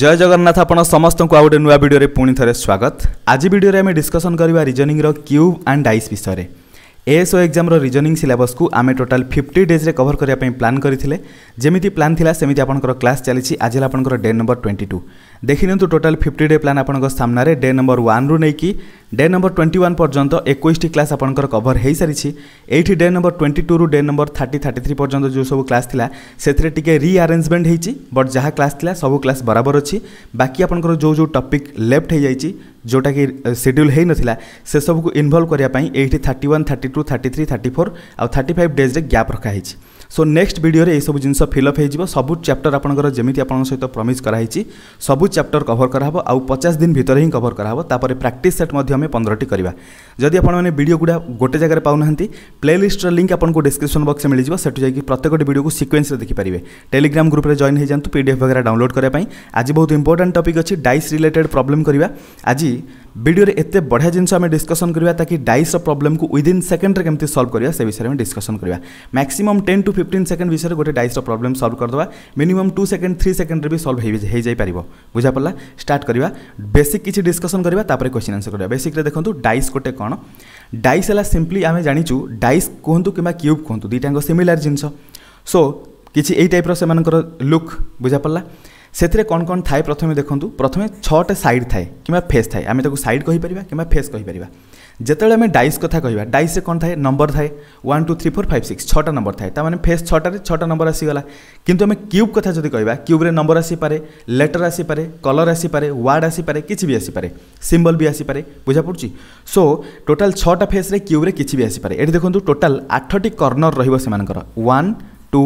जय जगन्नाथ आपण समस्तଙ୍କୁ ଆଉ ଗୋଟେ ନୂଆ ଭିଡ଼ିଓରେ ପୁଣି ଥରେ ସ୍ୱାଗତ ଆଜି ଭିଡ଼ିଓରେ ଆମେ ଡିସ୍କସନ୍ କରିବା ରିଜନିଂର କ୍ୟୁବ୍ ଆଣ୍ଡ ଡାଇସ୍ ବିଷୟରେ ଏଏସ୍ଓ ଏକ୍ଜାମ୍ର ରିଜନିଂ ସିଲାବସ୍କୁ ଆମେ ଟୋଟାଲ୍ ଫିଫ୍ଟି ଡେଜ୍ରେ କଭର୍ କରିବା ପାଇଁ ପ୍ଲାନ୍ କରିଥିଲେ ଯେମିତି ପ୍ଲାନ୍ ଥିଲା ସେମିତି ଆପଣଙ୍କର କ୍ଲାସ୍ ଚାଲିଛି ଆଜି ହେଲା ଆପଣଙ୍କର ଡେ ନମ୍ବର ଟ୍ୱେଣ୍ଟି ଟୁ ଦେଖିନିଅନ୍ତୁ ଟୋଟାଲ୍ ଫିଫ୍ଟି ଡେ ପ୍ଲାନ୍ ଆପଣଙ୍କ ସାମ୍ନାରେ ଡେ ନମ୍ବର ୱାନ୍ରୁ ନେଇକି ଡେ ନମ୍ବର ଟ୍ୱେଣ୍ଟି ୱାନ୍ ପର୍ଯ୍ୟନ୍ତ ଏକୋଇଶଟି କ୍ଲାସ୍ ଆପଣଙ୍କର କଭର୍ ହୋଇସାରିଛି ଏଇଠି ଡେ ନମ୍ବର ଟ୍ୱେଣ୍ଟି ଟୁରୁ day number thirty thirty three ପର୍ଯ୍ୟନ୍ତ ଯେଉଁ ସବୁ କ୍ଲାସ୍ ଥିଲା ସେଥିରେ ଟିକେ ରିଆରେଞ୍ଜମେଣ୍ଟ ହୋଇଛି ବଟ୍ ଯାହା କ୍ଲାସ୍ ଥିଲା ସବୁ କ୍ଲାସ୍ ବରାବର ଅଛି ବାକି ଆପଣଙ୍କର ଯେଉଁ ଯେଉଁ ଟପିକ୍ ଲେଫ୍ଟ ହୋଇଯାଇଛି ଯେଉଁଟାକି ସେଡ୍ୟୁଲ୍ ହୋଇନଥିଲା ସେସବୁକୁ ଇନଭଲ୍ଭ କରିବା ପାଇଁ ଏଇଠି thirty one thirty two thirty three thirty four ଆଉ ଥାର୍ଟି ଫାଇଭ୍ ଡେଜ୍ରେ ଗ୍ୟାପ୍ ରଖାହେଇଛି सो नेक्स्ट भिडियो यह सब जिन फिलअप हो सब चैप्टर आपर जमी आप सहित प्रमिज कराई सब चैप्टर कभर कराव आउ पचास दिन भितर ही कभर करापर प्राक्ट सेट मैं पंद्रह करवा जदि आपड़ो गुड़ा गोटे जगह पा ना प्ले लिस्टर लिंक आपको डिस्क्रिप्सन बक्स मिल जाए जाकि प्रत्येक भिडियो को सिक्वेन्स देखी पारे टेलीग्राम ग्रुप में जॉन हो जातु पीडफ वगैरह डाउनलोड करें आज बहुत इंपोर्टां टपिक अच्छी डाइस रिलेटेड प्रोब्लम करवा आज भिडियो एत बढ़िया जिनस आम डिस्कसन करवा ताकि डाइस प्रोब्लम को विदिन सेकेंड्रे कमी सल्व करवा विषय में डिस्कसन करवा maximum ten to fifteen second विषय में गोटे डाइस प्रोब्लेम सल्व करदे minimum two second three second भी सल्व हो जापर बुझा पड़ा स्टार्ट करवा बेसिक किसी डिस्कसन करवा क्वेश्चन आंसर करवा बेसिक्रे देखो डाइस गोटे कौन डाइस है सिंपली आम जानूँ डाइस कहतु कि क्यूब कहतु दुईटा सिमिलार जिनस सो किसी यही टाइप से लुक बुझा पड़ा से कौन कौन थाए प्रथम ଦେଖନ୍ତୁ प्रथम छटे सैड थाए कि फेस थाए आम सैड कहीपर कि फेस ଫେସ୍ যেতবে আমি ডাইস কথা কহা ডাইসে কম থাকে নম্বর থাকে one two three four five six ছটা নম্বর থাকে তার মানে ফেস ছটার ছটা নম্বর আসিগলা কিন্তু আমি কিউব কথা যদি কহা কিউব্রে নম্বর আসিপারে লেটর আসিপারে কলর আসিপারে ওয়ার্ড আসিপারে কিছু বি আসিপারে সিম্বল বি আসিপারে বুঝা পড়ুছি সো টোটাল ছটা ফেস্রে কিউব্রে কিছু বি আসিপারে এটি দেখুন টোটাল আঠটি কর্ণর রহব সে ওয়ান টু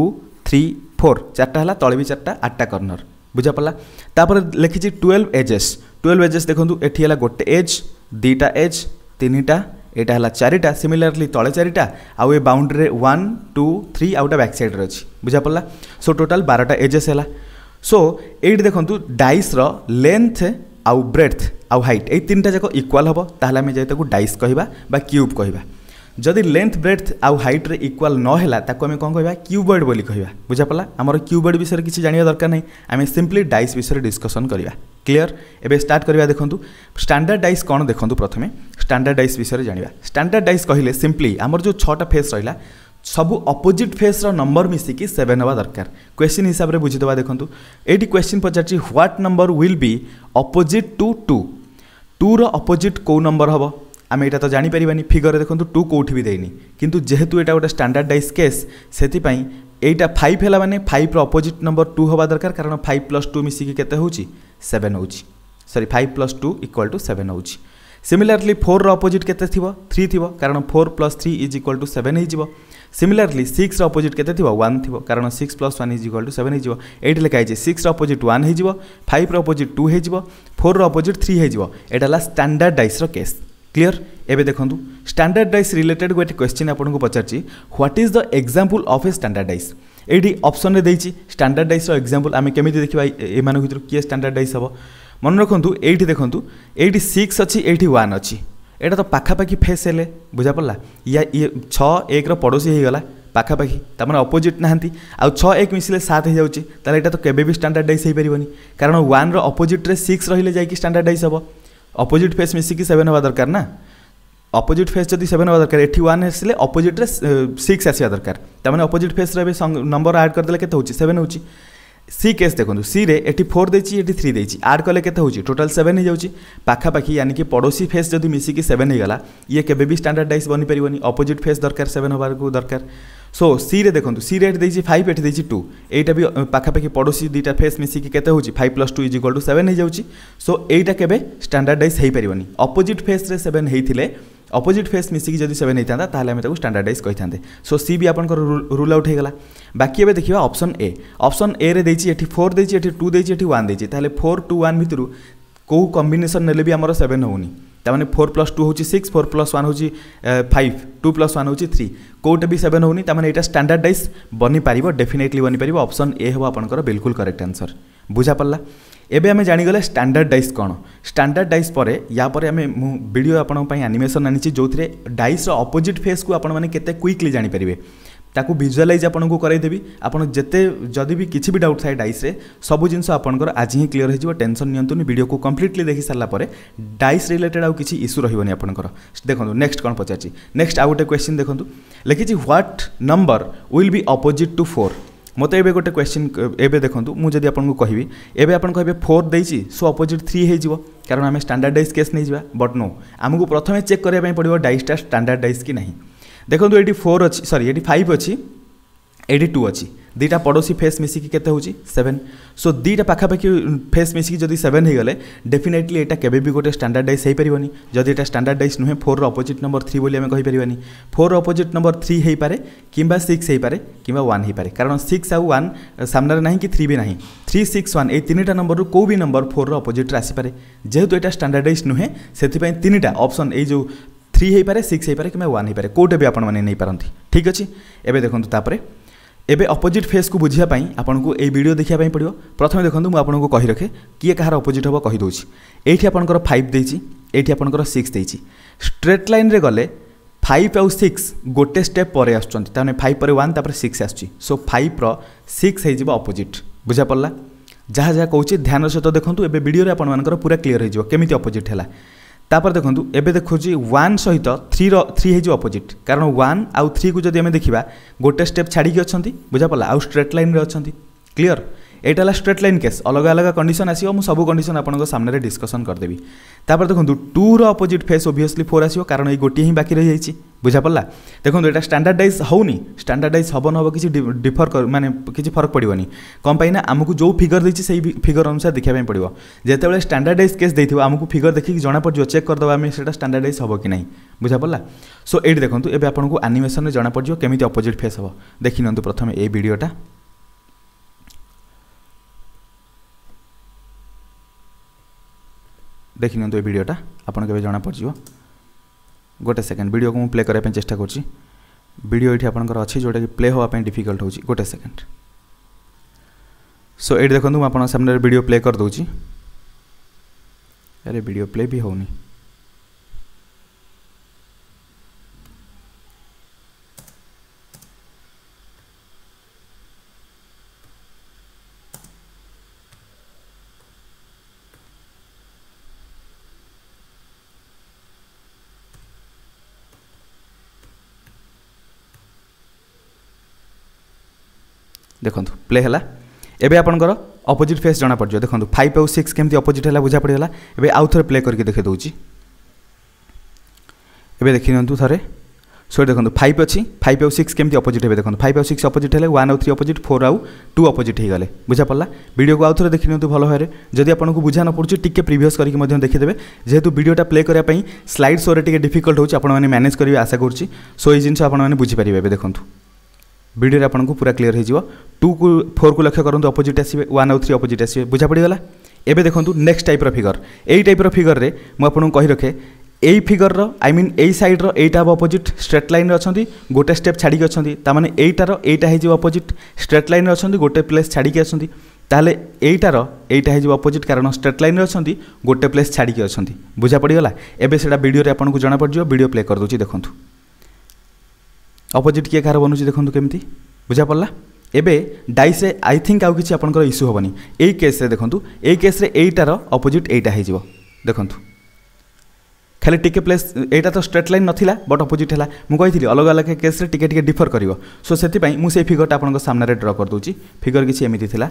থ্রি ফোর চারটা হল তলে বি চারটা আটটা কর্ণর বুঝা পড়া তাপরে লিখিছি টুয়েলভ এজেস টুয়েলভ এজেস দেখুন এটি হল গোটে এজ দুইটা এজ তিনিটা এটা হল চারিটা সিমিলারলি তলে চারিটা আউ এ বাউন্ডারি ওয়ান টু থ্রি আউটা ব্যাক সাইড্রে অছি বুঝা পড়লা সো টোটাল বারোটা এজেস হল সো এইটি দেখুন ডাইসর লেন্থ আউ ব্রেথ আউ হাইট এই তিনটা যাক ইকুয়াল হব তাহলে আমি যেহেতু ডাইস কহিবা বা কিউব কহিবা যদি লেন্থ ব্রেথ আউ হাইট্রে ইকুয়াল নহলা তাকে আমি কম কহিবা কিউবয়েড বলে কহিবা বুঝা পড়লা আমার কিউবয়েড বিষয়ে কিছু জাঁয়া দরকার নাই আমি সিম্পলি ডাইস বিষয়ে ডিসকসন করা ক্লিয়ার এবে স্টার্ট করা দেখুন স্ট্যান্ডার্ড ডাইস কোণ দেখুন প্রথমে স্টাণ্ডার্ডাইজ বিষয়ে জাঁয়া স্টাণ্ডার্ডাইজ কহিলে সিম্পলি আমার যে ছটা ফেস রহলা সবু অপোজিট ফেস্র নম্বর মিশিকি সেভেন হওয়া দরকার কোশ্চিন হিসাবে বুঝিদেবা দেখুন এইটি কোশ্চিন পচারছি what number will be opposite to two টুর অপোজিট কেউ নম্বর হব আমি এটা তো জাঁপারি ফিগরে দেখুন টু কোটি বি দেয়নি কিন্তু যেহেতু এটা গোটে স্টাণ্ডার্ডাইজ কেস সেপাই এইটা ফাইভ হলা মানে ফাইভর অপোজিট নম্বর টু হওয়া দরকার কারণ ফাইভ প্লস টু মিশিকি কেতে হচ্ছে সেভেন হচ্ছে sorry five plus two equal to seven হচ্ছে ସିମିଲାରଲି ଫୋର୍ର ଅପୋଜିଟ୍ କେତେ ଥିବ ଥ୍ରୀ ଥିବ କାରଣ four plus three is equal to seven ହେଇଯିବ ସିମିଲାରଲି ସିକ୍ସର ଅପୋଜିଟ୍ କେତେ ଥିବ ୱାନ୍ ଥିବ କାରଣ six plus one is equal to seven ହେଇଯିବ ଏଇଠି ଲେଖା ହେଇଛି ସିକ୍ସର ଅପୋଜିଟ୍ ୱାନ୍ ହେଇଯିବ ଫାଇଭ୍ର ଅପୋଜିଟ୍ ଟୁ ହେଇଯିବ ଫୋର୍ର ଅପୋଜିଟ୍ ଥ୍ରୀ ହେଇଯିବ ଏଇଟା ହେଲା ଷ୍ଟାଣ୍ଡାର୍ଡ଼ ଡାଇସ୍ର କେସ୍ କ୍ଲିୟର ଏବେ ଦେଖନ୍ତୁ ଷ୍ଟାଣ୍ଡାର୍ଡ଼ ଡାଇସ୍ ରିଲେଟେଡ୍ ଗୋଟେ କ୍ୱେଶ୍ଚିନ୍ ଆପଣଙ୍କୁ ପଚାରିଛି what is the example of a standard dice ଏଇଠି ଅପସନ୍ରେ ଦେଇଛି ଷ୍ଟାଣ୍ଡାର୍ଡ଼ ଡାଇସ୍ର ଏକ୍ଜାମ୍ପଲ୍ ଆମେ କେମିତି ଦେଖିବା ଏମାନଙ୍କ ଭିତରୁ କିଏ ଷ୍ଟାଣ୍ଡାର୍ଡ଼ ଡାଇସ୍ ହେବ ମନେ ରଖନ୍ତୁ ଏଇଠି ଦେଖନ୍ତୁ ଏଇଠି ସିକ୍ସ ଅଛି ଏଇଠି ୱାନ୍ ଅଛି ଏଇଟା ତ ପାଖାପାଖି ଫେସ୍ ହେଲେ ବୁଝାପଡ଼ିଲା ୟା ଇଏ ଛଅ ଏକର ପଡ଼ୋଶୀ ହେଇଗଲା ପାଖାପାଖି ତାମାନେ ଅପୋଜିଟ୍ ନାହାନ୍ତି ଆଉ ଛଅ ଏକ ମିଶିଲେ ସାତ ହେଇଯାଉଛି ତାହେଲେ ଏଇଟା ତ କେବେ ବି ଷ୍ଟାଣ୍ଡାର୍ଡ଼ାଇଜ୍ ହେଇପାରିବନି କାରଣ ୱାନ୍ର ଅପୋଜିଟ୍ରେ ସିକ୍ସ ରହିଲେ ଯାଇକି ଷ୍ଟାଣ୍ଡାର୍ଡ଼ାଇଜ୍ ହେବ ଅପୋଜିଟ୍ ଫେସ୍ ମିଶିକି ସେଭେନ୍ ହେବା ଦରକାର ନା ଅପୋଜିଟ୍ ଫେସ୍ ଯଦି ସେଭେନ୍ ହେବା ଦରକାର ଏଠି ୱାନ୍ ଆସିଲେ ଅପୋଜିଟ୍ରେ ସିକ୍ସ ଆସିବା ଦରକାର ତାମାନେ ଅପୋଜିଟ୍ ଫେସ୍ ଏବେ ନମ୍ବର ଆଡ଼୍ କରିଦେଲେ କେତେ ହେଉଛି ସେଭେନ୍ ହେଉଛି सी केस देखो सी रे एटी फोर देची थ्री देखिए आड कले के होची सेवेन हो पाखापाखी पाखापाखि यानी कि पड़ोशी फेस जब मिसिकी सेवेन हो ये केवे भी स्टांडार्ड बनी पारनि अपोजिट फेस दरकार सेवेन हबार दरकार सो सी रे देखो सी रेट देती फाइव एट देती टू यहीटा भी पाखापाखि पड़ोशी दुईटा फेस मिसिकी के five plus two is equal to seven हो सो यहीटा केवे स्टांडार्ड हो पारनि अपोजिट फेस्रे सेवेन होते ଅପୋଜିଟ୍ ଫେସ୍ ମିଶିକି ଯଦି ସେଭେନ୍ ହେଇଥାନ୍ତା ତାହେଲେ ଆମେ ତାକୁ ଷ୍ଟାଣ୍ଡାର୍ଡ଼ାଇଜ୍ କହିଥାନ୍ତେ ସୋ ସି ବି ଆପଣଙ୍କର ରୁଲ୍ ଆଉଟ୍ ହେଇଗଲା ବାକି ଏବେ ଦେଖିବା ଅପସନ୍ ଏ ଅପସନ୍ ଏରେ ଦେଇଛି ଏଠି ଫୋର୍ ଦେଇଛି ଏଠି ଟୁ ଦେଇଛି ଏଠି ୱାନ୍ ଦେଇଛି ତାହେଲେ ଫୋର୍ ଟୁ ୱାନ୍ ଭିତରୁ କେଉଁ କମ୍ବିନେସନ୍ ନେଲେ ବି ଆମର ସେଭେନ୍ ହେଉନି ତାମାନେ ଫୋର୍ ପ୍ଲସ୍ ଟୁ ହେଉଛି ସିକ୍ସ ଫୋର୍ ପ୍ଲସ୍ ୱାନ୍ ହେଉଛି ଫାଇଭ୍ ଟୁ ପ୍ଲସ୍ ୱାନ୍ ହେଉଛି ଥ୍ରୀ କେଉଁଟା ବି ସେଭେନ୍ ହେଉନି ତାମାନେ ଏଇଟା ଷ୍ଟାଣ୍ଡାର୍ଡ଼ାଇଜ୍ ବନିପାରିବ ଡେଫିନେଟଲି ବନିପାରିବ ଅପସନ୍ ଏ ହେବ ଆପଣଙ୍କର ବିଲକୁଲ କରେକ୍ଟ ଆନ୍ସର୍ ବୁଝା ପଡ଼ିଲା ଏବେ ଆମେ ଜାଣିଗଲେ ଷ୍ଟାଣ୍ଡାର୍ଡ଼ ଡାଇସ୍ କ'ଣ ଷ୍ଟାଣ୍ଡାର୍ଡ଼ ଡାଇସ୍ ପରେ ୟା ପରେ ଆମେ ମୁଁ ଭିଡ଼ିଓ ଆପଣଙ୍କ ପାଇଁ ଆନିମେସନ୍ ଆଣିଛି ଯେଉଁଥିରେ ଡାଇସ୍ର ଅପୋଜିଟ୍ ଫେସ୍କୁ ଆପଣମାନେ କେତେ କୁଇକ୍ଲି ଜାଣିପାରିବେ ତାକୁ ଭିଜୁଆଲାଇଜ୍ ଆପଣଙ୍କୁ କରାଇଦେବି ଆପଣ ଯେତେ ଯଦି ବି କିଛି ବି ଡାଉଟ୍ ଥାଏ ଡାଇସ୍ରେ ସବୁ ଜିନିଷ ଆପଣଙ୍କର ଆଜି ହିଁ କ୍ଲିଅର୍ ହୋଇଯିବ ଟେନସନ୍ ନିଅନ୍ତୁନି ଭିଡ଼ିଓକୁ କମ୍ପ୍ଲିଟଲି ଦେଖି ସାରିଲା ପରେ ଡାଇସ୍ ରିଲେଟେଡ୍ ଆଉ କିଛି ଇସ୍ୟୁ ରହିବନି ଆପଣଙ୍କର ଦେଖନ୍ତୁ ନେକ୍ସଟ କ'ଣ ପଚାରିଛି ନେକ୍ସଟ ଆଉ ଗୋଟେ କ୍ୱେଶ୍ଚିନ୍ ଦେଖନ୍ତୁ ଲେଖିଛି what number will be opposite to four ମୋତେ ଏବେ ଗୋଟେ କ୍ୱେଶ୍ଚିନ୍ ଏବେ ଦେଖନ୍ତୁ ମୁଁ ଯଦି ଆପଣଙ୍କୁ କହିବି ଏବେ ଆପଣ କହିବେ ଫୋର୍ ଦେଇଛି ସୋ ଅପୋଜିଟ୍ ଥ୍ରୀ ହୋଇଯିବ କାରଣ ଆମେ ଷ୍ଟାଣ୍ଡାର୍ଡ଼ାଇଜ୍ କେସ୍ ନେଇଯିବା ବଟ୍ ନୋ ଆମକୁ ପ୍ରଥମେ ଚେକ୍ କରିବା ପାଇଁ ପଡ଼ିବ ଡାଇସ୍ଟା ଷ୍ଟାଣ୍ଡାର୍ଡ଼ାଇଜ୍ କି ନାହିଁ ଦେଖନ୍ତୁ ଏଇଠି ଫୋର୍ ଅଛି ସରି ଏଇଠି ଫାଇଭ୍ ଅଛି एडी टू अच्छी दुईटा पड़ोशी फेस मिसिकी के सेवेन सो दुटा पाखापाखि फेस मिसिकी जदि सेवेन हो गले डेफिनेटली यहाँ केवे भी गोटे स्टाडार्ड हो पारे जदि यहाँ स्टाडार्ड नुहे फोर अपोजिट नंबर थ्री बोली आम कहीपरानी फोर अपोजिट नंबर थ्री हो पाए कि सिक्स हो पाए कि वन हो पाए कारण सिक्स आउ वन सामने ना कि थ्री भी ना थ्री सिक्स वन ये नंबर कौ भी नंबर फोर अपोजिट आसपे जेहेतु यहाँ स्टाडार्ड नुहे से तीन अप्सन ये थ्री हो पाए सिक्स हो पाए कि वन हो पाए कौटे भी आपने नहीं पारती ठीक अच्छे एवं देखो तापर ଏବେ ଅପୋଜିଟ୍ ଫେସ୍କୁ ବୁଝିବା ପାଇଁ ଆପଣଙ୍କୁ ଏଇ ଭିଡ଼ିଓ ଦେଖିବା ପାଇଁ ପଡ଼ିବ ପ୍ରଥମେ ଦେଖନ୍ତୁ ମୁଁ ଆପଣଙ୍କୁ କହି ରଖେ କିଏ କାହାର ଅପୋଜିଟ୍ ହେବ କହିଦେଉଛି ଏଇଠି ଆପଣଙ୍କର ଫାଇଭ୍ ଦେଇଛି ଏଇଠି ଆପଣଙ୍କର ସିକ୍ସ ଦେଇଛି ଷ୍ଟ୍ରେଟ୍ ଲାଇନ୍ରେ ଗଲେ ফাইভ আউ সিক্স গোটে স্টেপ পরে আসছেন তার মানে ফাইভ পরে ওয়ান তাপরে সিক্স আসছি সো ফাইভর সিক্স হয়ে যাব অপোজিট বুঝা পড়লা যা যা কৌছি ধ্যানর সহ দেখুন এবে ভিডিওরে আপনার পুরা ক্লিয়ার হয়ে যাব কেমিতি অপোজিট হল তাপরে দেখুন এবে দেখুছি ওয়ান সহিত থ্রি থ্রি হয়ে অপোজিট কারণ ওয়ান আউ থ্রি কু যদি আমি দেখা গোটে স্টেপ ছাড়িকি অনেক বুঝা পড়া আউ স্ট্রেট লাইন্রে অনেক ক্লিয়ার एउटा स्ट्रेट लाइन केस अलग अलग्ग कन्डिसन आसो म सबै कन्डसन आउनको सामे डिस्कसन गरिदे तापर देख्नु टु र अपोजिट फेस ओभियसली फोर आसो कारण गोटी हिँड्ने बाकी रह बुझा पर्ला देख्नु एउटा स्डाइज हौ निडाइज हेन डिफर मे फरक पर्व किना आमु जो फिगर दिएपछि फिगर अनुसार देखाइ पर्ड्यो जति बेला स्टाणार्डाइज केस दिमिर देखिपडि चेक गरिदेन्ट्ने कि हे बुझा पर्ला सो एउटा अनिमेसन जाँदापड्यो केमि अपोजिट फेस हे प्रथम प्रथमे भिडियोटा देखिनियंतु ए भिडियोटा आपन केबे जाना गोटे सेकेंड भिड को प्ले करने चेस्ट कर ये आपंकर अच्छी जोटा कि प्ले हाँपाई डिफिकल्ट हो गोटे सेकेंड सो ये देखो मुझे सामने भिडियो प्ले करदे अरे भिड प्ले भी होनी ଦେଖନ୍ତୁ ପ୍ଲେ ହେଲା ଏବେ ଆପଣଙ୍କର ଅପୋଜିଟ୍ ଫେସ୍ ଜଣାପଡ଼ିଯିବ ଦେଖନ୍ତୁ ଫାଇଭ୍ ଆଉ ସିକ୍ସ କେମିତି ଅପୋଜିଟ୍ ହେଲା ବୁଝା ପଡ଼ିଗଲା ଏବେ ଆଉ ଥରେ ପ୍ଲେ କରିକି ଦେଖାଇ ଦେଉଛି ଏବେ ଦେଖିନିଅନ୍ତୁ ଥରେ সো দেখুন ফাইভ অছি ফাইভ আউ সিক্স কেমি অপোজিট হবে দেখুন ফাইভ আউ সিক্স অপোজিট হলে ওয়ান আউ থ্রি অপোজিট ফোর আউ টু অপোজিট হয়ে গেলে বুঝা পড়া ভিডিওকে আউ থরে দেখি নিহতু ভালো ভাবে যদি আপনার বুঝা ন পড়ছে টিকি প্রিভিয়স করি দেখিদেবে যেহেতু ভিডিওটা প্লে করা স্লাইড শোরে টিকি ডিফিকল্ট হচ্ছে আপনার ম্যানেজ করবে আশা করছি সো এই জিনিস আপনার বুঝিপারে দেখুন ভিডিওরে আপনার পুরা ক্লিয়ার হয়ে যাব টু কু ফোর কু লক্ষ্য করুন অপোজিট আসবে ওয়ান আউ থ্রি অপোজিট আসবে বুঝা পড়িগলা এবে দেখুন নেক্সট টাইপ্র ফিগর এই টাইপ্র ফিগর্রে মু আপনার কহি রখে এই ফিগর্র আই মিন এই সাইড্র এইটা হব অপোজিট স্ট্রেট লাইন্রে অনেক গোটে স্টেপ ছাড়িকি অনেক তার মানে এইটার এইটা হয়ে যাব অপোজিট স্ট্রেট লাইন্রে অনেক গোটে প্লেস ছাড়িকি অনেক তাহলে এইটার এইটা হয়ে অপোজিট কারণ স্ট্রেট লাইন্রে অনেক গোটে প্লেস ছাড়িকি অনেক বুঝা পড়িগলা এবে সেটা ভিডিওরে আপনার জনা পড়ি ভিডিও প্লে করে দেখুন অপোজিট কিয়ে কাହାର ବନୁଛି ଦେଖନ୍ତୁ କେମିତି ବୁଝାପଡ଼ିଲା ଏବେ ଡାଇସ୍ ଆଇ ଥିଙ୍କ ଆଉ କିଛି ଆପଣଙ୍କର ଇସ୍ୟୁ ହେବନି ଏଇ କେସ୍ରେ ଦେଖନ୍ତୁ ଏଇ କେସ୍ରେ ଏଇଟାର ଅପୋଜିଟ୍ ଏଇଟା ହେଇଯିବ ଦେଖନ୍ତୁ ଖାଲି ଟିକେ ପ୍ଲେସ୍ ଏଇଟା ତ ଷ୍ଟ୍ରେଟ୍ ଲାଇନ୍ ନଥିଲା ବଟ୍ ଅପୋଜିଟ୍ ହେଲା ମୁଁ କହିଥିଲି ଅଲଗା ଅଲଗା କେସ୍ରେ ଟିକେ ଟିକେ ଡିଫର୍ କରିବ ସୋ ସେଥିପାଇଁ ମୁଁ ସେଇ ଫିଗରଟା ଆପଣଙ୍କ ସାମ୍ନାରେ ଡ୍ର କରିଦେଉଛି ଫିଗର କିଛି ଏମିତି ଥିଲା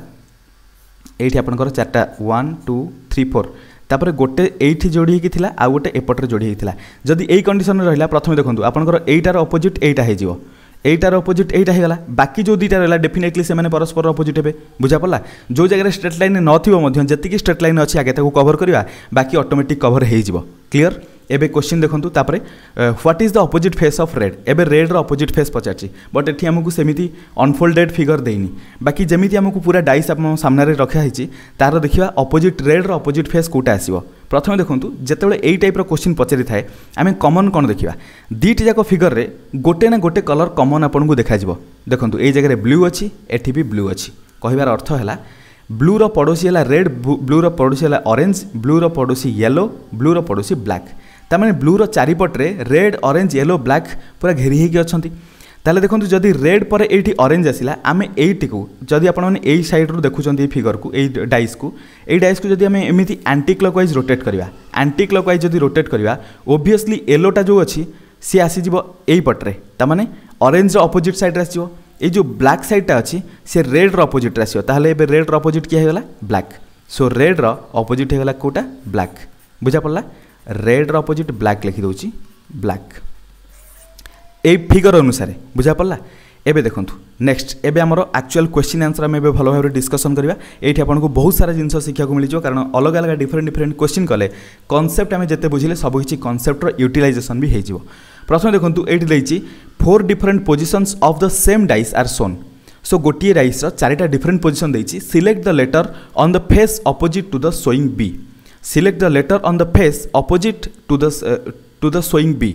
ଏଇଠି ଆପଣଙ୍କର ଚାରିଟା ୱାନ୍ ଟୁ ଥ୍ରୀ ଫୋର୍ ତାପରେ ଗୋଟେ ଏଇଠି ଯୋଡ଼ି ହେଇକି ଥିଲା ଆଉ ଗୋଟେ ଏପଟରେ ଯୋଡ଼ି ହେଇଥିଲା ଯଦି ଏଇ କଣ୍ଡିସନରେ ରହିଲା ପ୍ରଥମେ ଦେଖନ୍ତୁ ଆପଣଙ୍କର ଏଇଟାର ଅପୋଜିଟ୍ ଏଇଟା ହେଇଯିବ এইটার অপোজিট এইটা হয়ে গেল বাকি যে দুইটা রহলা ডেফিনেটলি সে পরস্পর অপোজিট হবে বুঝা পড়া যে জায়গায় স্ট্রেট লাইন নথিব যেত স্ট্রেট লাইন অগে তাকে কভর করা বাকি অটোমেটিক কভর হয়ে যাব ক্লিয়ার এবে কোশ্চিন দেখুন তাপরে what is the opposite face of red এবে রেড্র অপোজিট ফেস পচারছি বট এটি আমি সেমিতি অনফোল্ডেড ফিগর দেইনি বাকি যেমি আমি পুরা ডাইস আপনার সামনে রখা হয়েছি তার দেখা অপোজিট রেড্র অপোজিট ফেস কোটা আসবে প্রথমে দেখুন যেতবে এই টাইপ্র কোশ্চিন পচারি থাকে আমি কমন কোণ দেখা দুইটি যাক ফিগরের গোটে না গোটে কলর কমন আপনার দেখা যাব দেখুন এই জায়গায় ব্লু অছি এটি বি ব্লু অছি কহবার অর্থ হল ব্লুর পড়োশী হল রেড ব্লুর পড়োশী হল অরেঞ্জ ব্লুর পড়োশী ইয়েলো ব্লুর পড়োশী ব্ল্যাক ତାମାନେ ବ୍ଲୁର ଚାରିପଟରେ ରେଡ୍ ଅରେଞ୍ଜ ୟେଲୋ ବ୍ଲାକ୍ ପୁରା ଘେରି ହେଇକି ଅଛନ୍ତି ତାହେଲେ ଦେଖନ୍ତୁ ଯଦି ରେଡ୍ ପରେ ଏଇଠି ଅରେଞ୍ଜ ଆସିଲା ଆମେ ଏଇଟିକୁ ଯଦି ଆପଣମାନେ ଏଇ ସାଇଡ଼୍ରୁ ଦେଖୁଛନ୍ତି ଏଇ ଫିଗରକୁ ଏଇ ଡାଇସ୍କୁ ଏଇ ଡାଇସ୍କୁ ଯଦି ଆମେ ଏମିତି ଆଣ୍ଟି କ୍ଲକ୍ ୱାଇଜ୍ ରୋଟେଟ୍ କରିବା ଆଣ୍ଟି କ୍ଲକ୍ ୱାଇଜ୍ ଯଦି ରୋଟେଟ୍ କରିବା ଓଭିୟସ୍ଲି ୟେଲୋଟା ଯେଉଁ ଅଛି ସିଏ ଆସିଯିବ ଏଇ ପଟରେ ତାମାନେ ଅରେଞ୍ଜର ଅପୋଜିଟ୍ ସାଇଡ଼୍ରେ ଆସିଯିବ ଏଇ ଯେଉଁ ବ୍ଲାକ୍ ସାଇଡ଼୍ଟା ଅଛି ସେ ରେଡ଼୍ର ଅପୋଜିଟ୍ରେ ଆସିବ ତାହେଲେ ଏବେ ରେଡ଼୍ର ଅପୋଜିଟ୍ କିଏ ହେଇଗଲା ବ୍ଲାକ୍ ସୋ ରେଡ଼୍ର ଅପୋଜିଟ୍ ହେଇଗଲା କେଉଁଟା ବ୍ଲାକ୍ ବୁଝା ପଡ଼ିଲା ରେଡ଼୍ର ଅପୋଜିଟ୍ ବ୍ଲାକ୍ ଲେଖିଦେଉଛି ବ୍ଲାକ୍ ଏଇ ଫିଗର ଅନୁସାରେ ବୁଝା ପଡ଼ିଲା ଏବେ ଦେଖନ୍ତୁ ନେକ୍ସଟ ଏବେ ଆମର ଆକ୍ଚୁଆଲ୍ କ୍ୱେଶ୍ଚିନ୍ ଆନ୍ସର ଆମେ ଏବେ ଭଲ ଭାବରେ ଡିସ୍କସନ୍ କରିବା ଏଇଠି ଆପଣଙ୍କୁ ବହୁତ ସାରା ଜିନିଷ ଶିଖିବାକୁ ମିଳିଯିବ କାରଣ ଅଲଗା ଅଲଗା ଡିଫରେଣ୍ଟ ଡିଫରେଣ୍ଟ କ୍ୱେଶ୍ଚିନ୍ କଲେ କନସେପ୍ଟ ଆମେ ଯେତେ ବୁଝିଲେ ସବୁ କିଛି କନସେପ୍ଟର ୟୁଟିଲାଇଜେସନ୍ ବି ହେଇଯିବ ପ୍ରଥମେ ଦେଖନ୍ତୁ ଏଇଠି ଦେଇଛି four different positions of the same dice are shown so ଗୋଟିଏ ରାଇସ୍ର ଚାରିଟା ଡିଫରେଣ୍ଟ ପୋଜିସନ୍ ଦେଇଛି select the letter on the face opposite to the showing B select the letter on the face opposite to the to the showing B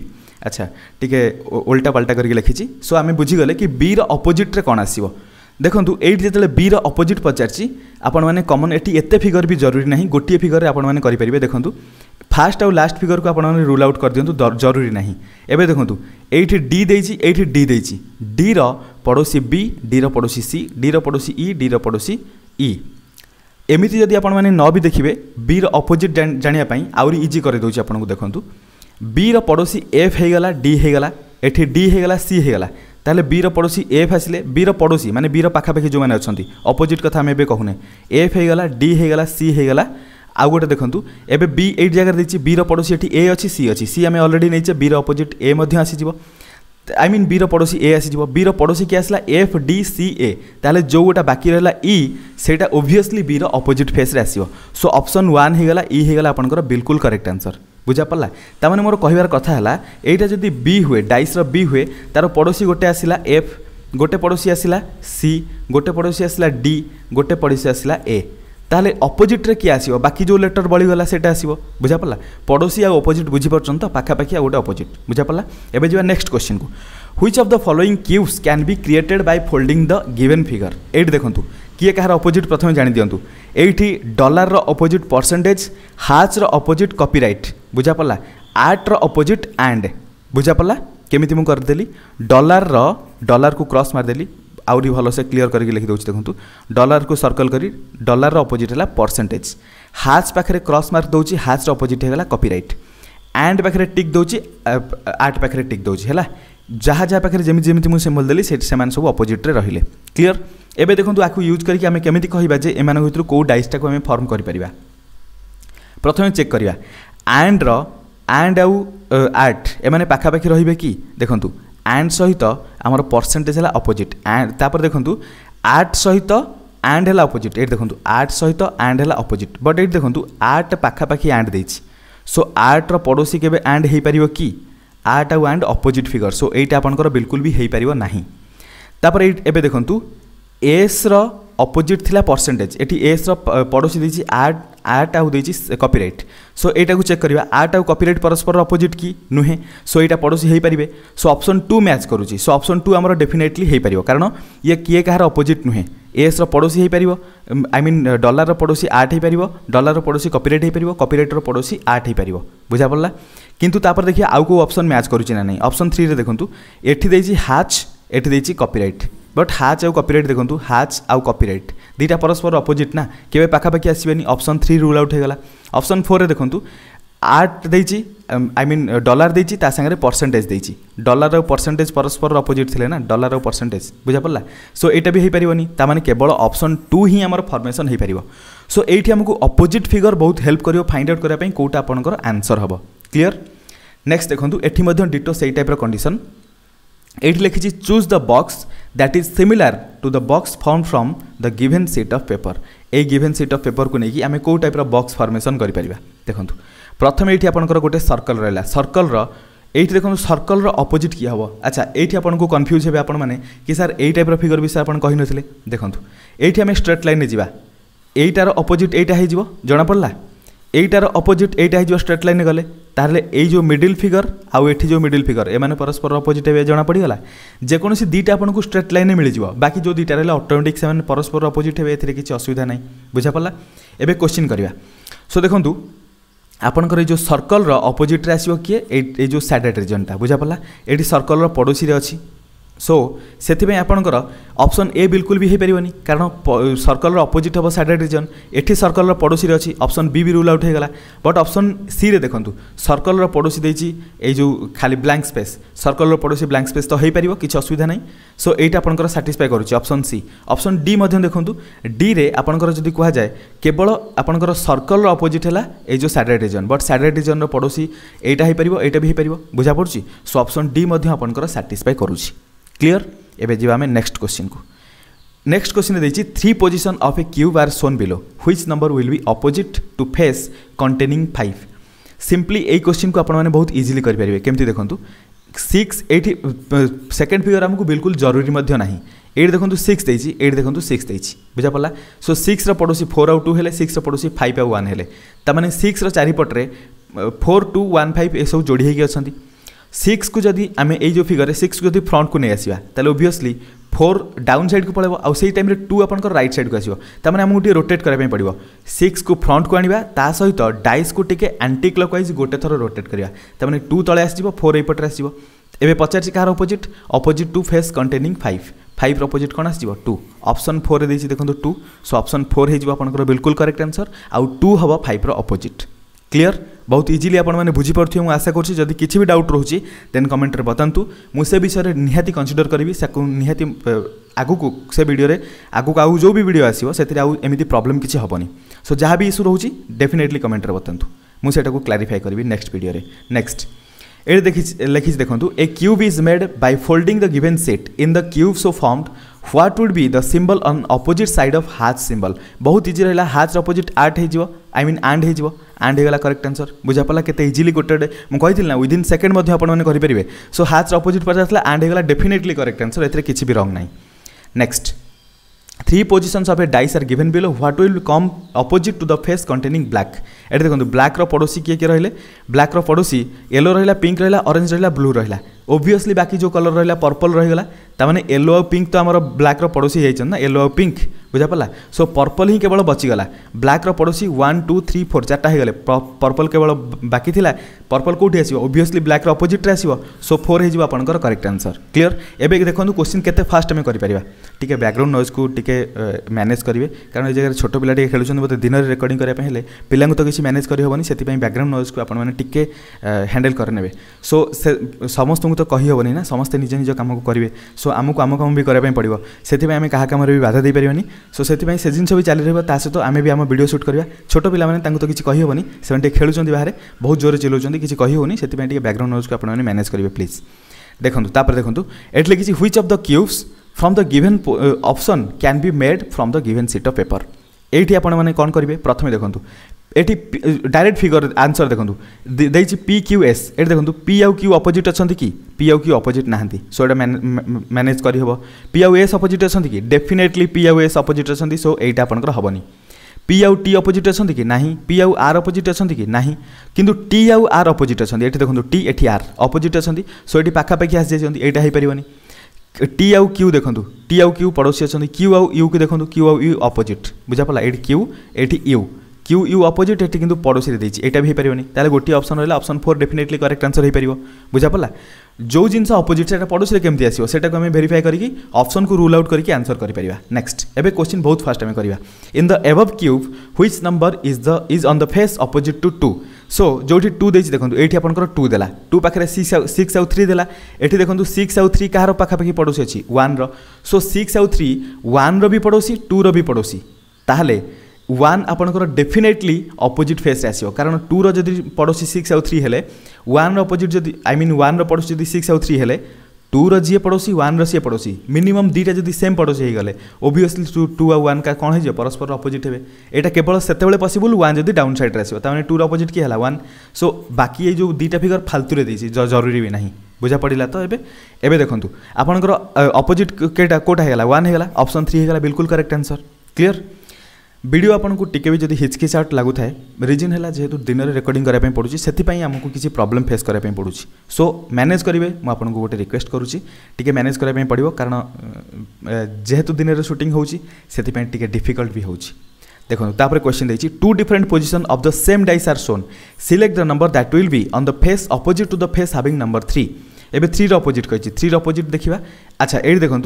আচ্ছা টিকে ওল্টা পাল্টা করি লিখিছি so আমি বুঝিগলে কি বি অপোজিট্রে কোণ আসব দেখুন এইটি যেতে বি অপোজিট পচারছি আপন মানে কমন এটি এত ফিগর বি জরুরি না গোটিয়ে ফিগর আপন মানে করে পারবে দেখুন ফার্স্ট আউ লাস্ট ফিগর কু আপন মানে রুল আউট করে দিও জরুরি না এবার দেখুন এইটি ডি দিয়েছি এইটি ডি দিয়েছি ডি পড়োশী বি ডি পড়োশী সি ডি পড়োশী ই ডি পড়োশী ই ଏମିତି ଯଦି ଆପଣମାନେ ନ ବି ଦେଖିବେ ବିର ଅପୋଜିଟ୍ ଜାଣିବା ପାଇଁ ଆହୁରି ଇଜି କରିଦେଉଛି ଆପଣଙ୍କୁ ଦେଖନ୍ତୁ ବିର ପଡ଼ୋଶୀ ଏଫ୍ ହେଇଗଲା ଡି ହେଇଗଲା ଏଠି ଡି ହେଇଗଲା ସି ହେଇଗଲା ତାହେଲେ ବିର ପଡ଼ୋଶୀ ଏଫ୍ ଆସିଲେ ବିର ପଡ଼ୋଶୀ ମାନେ ବିର ପାଖାପାଖି ଯେଉଁମାନେ ଅଛନ୍ତି ଅପୋଜିଟ୍ କଥା ଆମେ ଏବେ କହୁନେ ଏଫ୍ ହେଇଗଲା ଡି ହେଇଗଲା ସି ହେଇଗଲା ଆଉ ଗୋଟେ ଦେଖନ୍ତୁ ଏବେ ବି ଏଇଟ୍ ଜାଗାରେ ଦେଇଛି ବିର ପଡ଼ୋଶୀ ଏଠି ଏ ଅଛି ସି ଅଛି ସି ଆମେ ଅଲରେଡ଼ି ନେଇଛେ ବିର ଅପୋଜିଟ୍ ଏ ମଧ୍ୟ ଆସିଯିବ আই মিন বি পড়োশী এ আসিযোগ বি পড়োশী কি আসলা এফ ডি সি এ তাহলে যেটা বাকি রহলা ই সেটা ওভিয়সলি বির অপোজিট ফেস্রে আসব সো অপশন ওয়ান হয়ে হয়েগলা ই হয়ে হয়েগলা আপনার বিলকুল করেক্ট আনসর বুঝা পড়া তা মানে মোট কহার কথা হল এইটা যদি বি হুয়ে ডাইসর বি হুয়ে তার পড়োশী গোটে আসলা এফ গোটে পড়োশী আসলা সি গোটে পড়োশী আসলা ডি গোটে পড়োশী আসলা এ তাহলে অপোজিট্রে কি আসব বাকি যে লেটর বলিগলা সেটা আসব বুঝাপড়া পড়োশী আর অপোজিট বুঝিপারছেন তো পাখাপাখি আর গোটে অপোজিট বুঝাপড়া এবে যা নেক্সট কোশ্চিন কু which of the following cubes can be created by folding the given figure এইটি দেখুন কিয়ে কাহার অপোজিট প্রথমে জানি দিও এইটি ডলারর অপোজিট পরসেন্টেজ হাচ্র অপোজিট কপিরাইট বুঝাপড়া আর্টর অপোজিট আন্ড বুঝাপড়া কেমিতি মু করিদেলি ডলারর ডলারকু ক্রস মারিদেলি ଆହୁରି ଭଲସେ କ୍ଲିଅର କରିକି ଲେଖିଦେଉଛି ଦେଖନ୍ତୁ ଡଲାରକୁ ସର୍କଲ୍ କରି ଡଲାରର ଅପୋଜିଟ୍ ହେଲା ପରସେଣ୍ଟେଜ୍ ହାଚ୍ ପାଖରେ କ୍ରସ୍ ମାର୍କ ଦେଉଛି ହାଚ୍ର ଅପୋଜିଟ୍ ହେଇଗଲା କପିରାଇଟ୍ ଆଣ୍ଡ ପାଖରେ ଟିକ୍ ଦେଉଛି ଆର୍ଟ ପାଖରେ ଟିକ୍ ଦେଉଛି ହେଲା ଯାହା ଯାହା ପାଖରେ ଯେମିତି ଯେମିତି ମୁଁ ସିମ୍ବଲ ଦେଲି ସେଠି ସେମାନେ ସବୁ ଅପୋଜିଟ୍ରେ ରହିଲେ କ୍ଲିଅର ଏବେ ଦେଖନ୍ତୁ ଆକୁ ୟୁଜ୍ କରିକି ଆମେ କେମିତି କହିବା ଯେ ଏମାନଙ୍କ ଭିତରୁ କେଉଁ ଡାଇସ୍ଟାକୁ ଆମେ ଫର୍ମ କରିପାରିବା ପ୍ରଥମେ ଚେକ୍ କରିବା ଆଣ୍ଡର ଆଣ୍ଡ ଆଉ ଆର୍ଟ ଏମାନେ ପାଖାପାଖି ରହିବେ କି ଦେଖନ୍ତୁ ଆଣ୍ଡ ସହିତ ଆମର ପରସେଣ୍ଟେଜ୍ ହେଲା ଅପୋଜିଟ୍ ଆଣ୍ଡ ତାପରେ ଦେଖନ୍ତୁ ଆଟ ସହିତ ଆଣ୍ଡ ହେଲା ଅପୋଜିଟ୍ ଏଇଠି ଦେଖନ୍ତୁ ଆଟ ସହିତ ଆଣ୍ଡ ହେଲା ଅପୋଜିଟ୍ ବଟ୍ ଏଇଠି ଦେଖନ୍ତୁ ଆଟ ପାଖାପାଖି ଆଣ୍ଡ ଦେଇଛି ସୋ ଆର୍ଟର ପଡ଼ୋଶୀ କେବେ ଆଣ୍ଡ ହୋଇପାରିବ କି ଆର୍ଟ ଆଉ ଆଣ୍ଡ ଅପୋଜିଟ୍ ଫିଗର୍ ସୋ ଏଇଟା ଆପଣଙ୍କର ବିଲକୁଲ ବି ହୋଇପାରିବ ନାହିଁ ତାପରେ ଏବେ ଦେଖନ୍ତୁ ଏସ୍ର ଅପୋଜିଟ୍ ଥିଲା ପରସେଣ୍ଟେଜ୍ ଏଠି ଏସ୍ର ପଡ଼ୋଶୀ ଦେଇଛି ଆର୍ଟ ଆର୍ଟ ଆଉ ଦେଇଛି କପିରାଇଟ୍ ସୋ ଏଇଟାକୁ ଚେକ୍ କରିବା ଆର୍ଟ ଆଉ କପିରାଇଟ୍ ପରସ୍ପରର ଅପୋଜିଟ୍ କି ନୁହେଁ ସୋ ଏଇଟା ପଡ଼ୋଶୀ ହୋଇପାରିବେ ସୋ ଅପସନ୍ ଟୁ ମ୍ୟାଚ୍ କରୁଛି ସୋ ଅପସନ୍ ଟୁ ଆମର ଡେଫିନେଟଲି ହୋଇପାରିବ କାରଣ ଇଏ କିଏ କାହାର ଅପୋଜିଟ୍ ନୁହେଁ ଏସ୍ର ପଡ଼ୋଶୀ ହୋଇପାରିବ ଆଇ ମିନ୍ ଡଲାରର ପଡ଼ୋଶୀ ଆର୍ଟ ହୋଇପାରିବ ଡଲାରର ପଡ଼ୋଶୀ କପିରାଇଟ୍ ହୋଇପାରିବ କପିରାଇଟ୍ର ପଡ଼ୋଶୀ ଆର୍ଟ ହୋଇପାରିବ ବୁଝା ପଡ଼ିଲା କିନ୍ତୁ ତାପରେ ଦେଖିବା ଆଉ କେଉଁ ଅପସନ୍ ମ୍ୟାଚ୍ କରୁଛି ନା ନାହିଁ ଅପସନ୍ ଥ୍ରୀରେ ଦେଖନ୍ତୁ ଏଠି ଦେଇଛି ହାଚ୍ এটি দিয়েছি কপিরাইট বট হ্যাচ আউ কপিরাইট দেখুন হ্যাচ আউ কপিরাইট দুইটা পরস্পর অপোজিট না কেবে পাখাপাখি আসবেনি অপশন থ্রি রুল আউট হয়ে গলা অপশন ফোরে দেখুন আর্ট দিয়েছি আই মিন ডলার দিয়েছি তা সাথে পরসেন্টেজ দিয়েছি ডলার আর পরসেন্টেজ পরস্পর অপোজিট লে না ডলার আর পরসেন্টেজ বুঝা পড়া সো এইটা বি হয়েপারনি তা মানে কেবল অপশন টু হি আমার ফর্মেসন হয়েপার সো এইটি আমি অপোজিট ফিগর বহুত হেল্প করব ফাইন্ড আউট করা কোটা আপনার আনসর হব ক্লিয়ার নেক্সট দেখুন এটি মধ্যে ডিটো সেই টাইপর কন্ডিশন এটি লিখেছি choose the box that is similar to the box form from the given sheet of paper এই গিভেন সিট অফ পেপরକୁ ନେଇକି ଆମେ କେଉଁ ଟାଇପ୍ର ବକ୍ସ ଫର୍ମେସନ୍ କରିପାରିବା দেখুন প্রথমে এইটি আপনার গোটে সর্কল ରହିଲା ସର୍କଲ୍ର এইটি দেখুন সর্কলর অপোজিট কি হব আচ্ছা এইটি আপনার কনফ্যুজ হবে আপনার মানে কি স্যার এই টাইপর ফিগর বিষয়ে আপনার কহিনে দেখুন এইটি আমি স্ট্রেট লাইনে যা এইটার অপোজিট এইটা হয়ে যাব জনা পড়লা এইটার অপোজিট এইটা হয়ে স্ট্রেট লাইন গলে তাহলে এই যে মিডিল ফিগর আঠি যে মিডিল ফিগর এমানে পরস্পর অপোজিট এবে জনা পড়িগলা যেকোন দুইটা আপনার স্ট্রেট লাইন মিলিযোগ বাকি যে দুইটা রহলে অটোমেটিক সে পরস্পর অপোজিট হবে এতে কিছু অসুবিধা নাই বুঝা পড়া এবে কোশ্চিন করা সো দেখুন ଆପଣଙ୍କର ଏଇ ଯେଉଁ ସର୍କଲର ଅପୋଜିଟ୍ରେ ଆସିବ କିଏ ଏଇ ଯେଉଁ ସ୍ୟାଡ଼େଟ୍ ରିଜନ୍ଟା ବୁଝାପଡ଼ିଲା ଏଠି ସର୍କଲର ପଡ଼ୋଶୀରେ ଅଛି সো সেপাই আপনার অপশন এ বিলকুল বি হয়ে পারি কারণ সর্কলর অপোজিট হব স্যাডেড রিজন এটি সর্কলর পড়োশী অছি option B B rule out হয়ে গলা বট অপশন সি রে দেখুন সর্কলর পড়োশী দিয়েছি এই যে খালি ব্ল্যাঙ্ক স্পেস সর্কলর পড়োশী ব্ল্যাঙ্ক স্পেস তো হয়ে পার কিছু অসুবিধা নাই সো এইটা আপনার স্যাটিসফাই করুছি অপশন সি অপশন ডি দেখুন ডি রে আপনার যদি কুহযায় কেবল আপনার সর্কলর অপোজিট হল এই যে স্যাডেড রিজন বট স্যাডেড রিজনর পড়োশী এইটা হয়ে পার এইটা বি হয়ে পার বুঝা পড়ুছি সো অপশন ডি আপনার স্যাটিসফাই করুছি क्लीयर एवं जी आम नेक्स्ट क्वेश्चन को नेक्स्ट क्वेश्चन देखिए three position of a cube are shown below which number will be opposite to face containing five simply यही क्वेश्चन को आपने बहुत इजिली करेंगे कमी देखो सिक्स ये सेकेंड फिगर आमको बिल्कुल जरूरी ना ये देखो सिक्स ये देखो सिक्स बुझा पड़ा सो सिक्स रड़ोशी फोर आउ टू है सिक्स पड़ोसी फाइव आउ वन ताने सिक्स चारिपटे फोर टू वन फाइव सब जोड़ी अच्छा सिक्स को जदि आम यो फिगर सिक्स को फ्रंट को नहीं आसवा तेल ओभीयसली फोर डाउन साइड को पलब आई टाइम टू आपण रईट सैड को आसो आमको टे रोटेट करने पड़ो सिक्स को फ्रंट को आना ता सहित डाइस को टे आंटी क्लक वाइज गोटे थर रोटेट करवा तमें टू तले आस फोर एपटे आसो एवं पचार कार opposite opposite to face containing five five opposite कौन आसो टू अप्सन फोर देखो टू सो अप्सन फोर हो बिल्कुल करेक्ट आंसर आउ टू हम फाइव्र अपोजिट क्लीयर बहुत इजिली आपने बुझी पारे आशा करुँगी किसी भी डाउट रोचे देन कमेंट्रे बतातु मुझे विषय निहाती कनसीडर करी निहाती आगक से भिडियो आगक आउ जो भी भिडियो आसो से एमती प्रोब्लेम किसी हेनी सो जहाँ भी इश्यू रोचे डेफिनेटली कमेंट्रे बतातु मुझे क्लारीफाए करी नेक्स्ट भिडियो नेक्स्ट ये देखी लिखी देखूँ a cube is made by folding the given set in the cube so formed what would be the symbol on opposite side of hash symbol बहुत इजी रहा hash opposite at हो I mean and हो and ହେଇଗଲା correct answer ବୁଝାପଡ଼ିଲା କେତେ easily ଗୋଟେ ଗୋଟେ ମୁଁ କହିଥିଲି ନା ୱିଦିନ୍ ସେକେଣ୍ଡ ମଧ୍ୟ ଆପଣମାନେ କରିପାରିବେ ସୋ ହ୍ୟାଚ୍ର ଅପୋଜିଟ୍ ପଚାରିଥିଲା ଆଣ୍ଡ ହେଇଗଲା ଡେଫିନେଟଲି କରେକ୍ଟ ଆନ୍ସର ଏଥିରେ କିଛି ବି ରଙ୍ଗ ନାହିଁ next three positions of a dice are given below what will come opposite to the face containing black এটা দেখুন ব্ল্যাক্র পড়োশী কিয়ে কিয়ে রহলে ব্ল্যাক্র পড়োশী ইয়েলো রহলা পিঙ্ক রহলা অরেঞ্জ রহলা ব্লু রহলা ओभीयसली बाकी जो कलर रहा पर्पल रहीगला ताने येलो आउ पिंक तो आम ब्लाक पड़ोशी होती ना येलो आउ पिंक बुझापड़ा सो पर्पल ही केवल बचीगला ब्लाक रड़ोशी वन टू थ्री फोर चार्टा हो पर्पल केवल बाकी था पर्पल कौटी आसो ओभीयसली ब्लाक्र अपोजिट्रे आसो सो फोर हो आपर करेक्ट आंसर क्लीयर एवं देखो क्वेश्चन के फास्ट आम करें टे बैकग्राउंड नॉइज को टे मैनेज करेंगे कारण ये जगह छोट पिला खेलुं बोलते दिन में रेकर्ड करने पिला तो किसी मैनेज करहबनी से बैकग्राउंड नॉइज को आपने टे हैंडल सो समस्त ସମସ୍ତଙ୍କୁ ତ କହିହେବନି ନା ସମସ୍ତେ ନିଜ ନିଜ କାମକୁ କରିବେ ସୋ ଆମକୁ ଆମ କାମ ବି କରିବା ପାଇଁ ପଡ଼ିବ ସେଥିପାଇଁ ଆମେ କାହା କାମରେ ବି ବାଧା ଦେଇପାରିବାନି ସୋ ସେଥିପାଇଁ ସେ ଜିନିଷ ବି ଚାଲି ରହିବ ତା ସହିତ ଆମେ ବି ଆମ ଭିଡ଼ିଓ ସୁଟ୍ କରିବା ଛୋଟ ପିଲାମାନେ ତାଙ୍କୁ ତ କିଛି କହିହେବନି ସେମାନେ ଟିକେ ଖେଳୁଛନ୍ତି ବାହାରେ ବହୁତ ଜୋରରେ ଚିଲାଉଛନ୍ତି କିଛି କହିହେଉନି ସେଥିପାଇଁ ଟିକେ ବ୍ୟାକ୍ଗ୍ରାଉଣ୍ଡ ନଜକୁ ଆପଣମାନେ ମ୍ୟାନେଜ୍ କରିବେ ପ୍ଲିଜ୍ ଦେଖନ୍ତୁ ତାପରେ ଦେଖନ୍ତୁ ଏଠି ଲେଖିଛି which of the cubes from the given option can be made from the given sheet of paper ଏଇଠି ଆପଣମାନେ କ'ଣ କରିବେ ପ୍ରଥମେ ଦେଖନ୍ତୁ ଏଠି ଡାଇରେକ୍ଟ ଫିଗର ଆନ୍ସର ଦେଖନ୍ତୁ ଦେଇଛି ପି କ୍ୟୁ ଏସ୍ ଏଠି ଦେଖନ୍ତୁ ପି ଆଉ କ୍ୟୁ ଅପୋଜିଟ୍ ଅଛନ୍ତି କି ପି ଆଉ କ୍ୟୁ ଅପୋଜିଟ୍ ନାହାନ୍ତି ସୋ ଏଇଟା ମ୍ୟାନେଜ୍ କରିହେବ ପି ଆଉ ଏସ୍ ଅପୋଜିଟ୍ ଅଛନ୍ତି କି ଡେଫିନେଟଲି ପି ଆଉ ଏସ୍ ଅପୋଜିଟ୍ ଅଛନ୍ତି ସୋ ଏଇଟା ଆପଣଙ୍କର ହେବନି ପି ଆଉ ଟି ଅପୋଜିଟ୍ ଅଛନ୍ତି କି ନାହିଁ ପି ଆଉ ଆର୍ ଅପୋଜିଟ୍ ଅଛନ୍ତି କି ନାହିଁ କିନ୍ତୁ ଟି ଆଉ ଆର୍ ଅପୋଜିଟ୍ ଅଛନ୍ତି ଏଠି ଦେଖନ୍ତୁ ଟି ଏଠି ଆର୍ ଅପୋଜିଟ୍ ଅଛନ୍ତି ସୋ ଏଠି ପାଖାପାଖି ଆସିଯାଇଛନ୍ତି ଏଇଟା ହେଇପାରିବନି टी आउ क्यू देखु टी आउ क्यू पड़ोशी अच्छा क्यू आउ यू को देखो क्यू आउ यू अपोजिट बुझा पड़ा ये क्यू ये यू क्यू ୟୁ ଅପୋଜିଟ୍ ଏଠି କିନ୍ତୁ ପଡ଼ୋଶୀରେ ଦେଇଛି ଏଇଟା ବି ହେଇପାରିବନି ତାହେଲେ ଗୋଟିଏ ଅପସନ୍ ରହିଲା option four definitely correct answer ହେଇପାରିବ ବୁଝାପଡ଼ିଲା ଯେଉଁ ଜିନିଷ ଅପୋଜିଟ୍ ସେଇଟା ପଡ଼ୋଶୀରେ କେମିତି ଆସିବ ସେଇଟାକୁ ଆମେ ଭେରିଫାଏ କରିକି ଅପସନ୍କୁ ରୁଲ୍ ଆଉଟ୍ କରିକି ଆନ୍ସର୍ କରିପାରିବା ନେକ୍ସଟ ଏବେ କ୍ୱେଶ୍ଚିନ୍ ବହୁତ ଫାଷ୍ଟ ଆମେ କରିବା in the above cube which number is the is on the face opposite to two so ଯେଉଁଠି ଟୁ ଦେଇଛି ଦେଖନ୍ତୁ ଏଇଠି ଆପଣଙ୍କର ଟୁ ଦେଲା ଟୁ ପାଖରେ ସିକ୍ସ ଆଉ ସିକ୍ସ ଆଉ ଥ୍ରୀ ଦେଲା ଏଠି ଦେଖନ୍ତୁ ସିକ୍ସ ଆଉ ଥ୍ରୀ କାହାର ପାଖାପାଖି ପଡ଼ୋଶୀ ଅଛି ୱାନ୍ର ସୋ ସିକ୍ସ ଆଉ ଥ୍ରୀ ୱାନ୍ର ବି ପଡ଼ୋଶୀ ଟୁର ବି ପଡ଼ୋଶୀ ତାହେଲେ ୱାନ୍ ଆପଣଙ୍କର ଡେଫିନେଟଲି ଅପୋଜିଟ୍ ଫେସ୍ରେ ଆସିବ କାରଣ ଟୁର ଯଦି ପଡ଼ୋଶୀ ସିକ୍ସ ଆଉ ଥ୍ରୀ ହେଲେ ୱାନ୍ର ଅପୋଜିଟ୍ ଯଦି ଆଇ ମିନ୍ ୱାନ୍ର ପଡ଼ୋଶୀ ଯଦି ସିକ୍ସ ଆଉ ଥ୍ରୀ ହେଲେ ଟୁର ଯିଏ ପଡ଼ୋଶୀ ୱାନ୍ର ସିଏ ପଡ଼ୋଶୀ ମିନିମମ୍ ଦୁଇଟା ଯଦି ସେମ୍ ପଡ଼ୋଶୀ ହୋଇଗଲେ ଓଭିୟସ୍ଲି ଟୁ ଟୁ ଆଉ ୱାନ୍ କା କ'ଣ ହେଇଯିବ ପରସ୍ପର ଅପୋଜିଟ୍ ହେବେ ଏଇଟା କେବଳ ସେତେବେଳେ ପସିବୁଲ୍ ୱାନ୍ ଯଦି ଡାଉନ୍ ସାଇଡ଼୍ରେ ଆସିବ ତା'ମାନେ ଟୁର ଅପୋଜିଟ୍ କିଏ ହେଲା ୱାନ୍ ସୋ ବାକି ଏଇ ଯେଉଁ ଦୁଇଟା ଫିଗର ଫାଲତୁରେ ଦେଇଛି ଜରୁରୀ ବି ନାହିଁ ବୁଝା ପଡ଼ିଲା ତ ଏବେ ଏବେ ଦେଖନ୍ତୁ ଆପଣଙ୍କର ଅପୋଜିଟ୍ କେଇଟା କେଉଁଟା ହେଇଗଲା ୱାନ୍ ହେଇଗଲା ଅପସନ୍ ଥ୍ରୀ ହେଇଗଲା ବିଲକୁଲ କରେକ୍ଟ ଆନ୍ସର୍ କ୍ଲିଅର୍ ভিডিও আপনার টিকে বি যদি হিচকিচাট লাগুথায় রিজন হল যেহেতু দিনের রেকর্ডিং করা পড়ুছি সেপাই আমি কিছু প্রোবলেম ফেস করা পড়ুছি সো ম্যানেজ করবে মু আপনার গোটে রিকোয়েস্ট করুছি টিকে ম্যানেজ করা পড়ব কারণ যেহেতু দিনের সুটিং হচ্ছে সেপাই টিকে ডিফিকল্ট বি হচ্ছে দেখুন তাপরে কোশ্চেন দিয়েছি two different position of the same dice are shown select the number that will be on the face opposite to the face having number three এবে থ্রির অপোজিট কইছি থ্রির অপোজিট দেখিবা আচ্ছা এইটি দেখুন